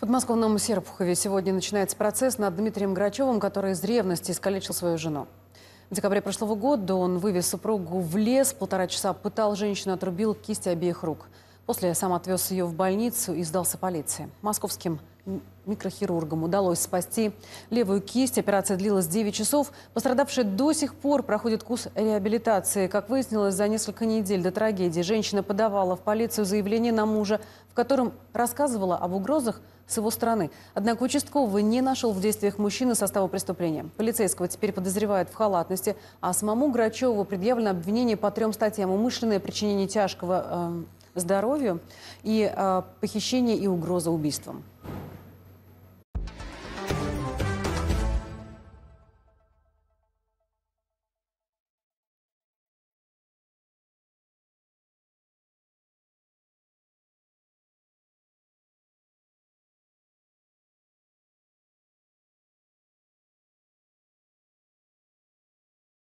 подмосковном Серпухове сегодня начинается процесс над Дмитрием Грачевым, который из ревности искалечил свою жену. В декабре прошлого года он вывез супругу в лес, полтора часа пытал женщину, отрубил кисти обеих рук. После сам отвез ее в больницу и сдался полиции. Московским микрохирургам удалось спасти левую кисть. Операция длилась 9 часов. Пострадавшая до сих пор проходит курс реабилитации. Как выяснилось, за несколько недель до трагедии женщина подавала в полицию заявление на мужа, в котором рассказывала об угрозах с его стороны. Однако участковый не нашел в действиях мужчины состава преступления. Полицейского теперь подозревают в халатности, а самому Грачеву предъявлено обвинение по трем статьям. Умышленное причинение тяжкого э, здоровью и э, похищение и угроза убийством.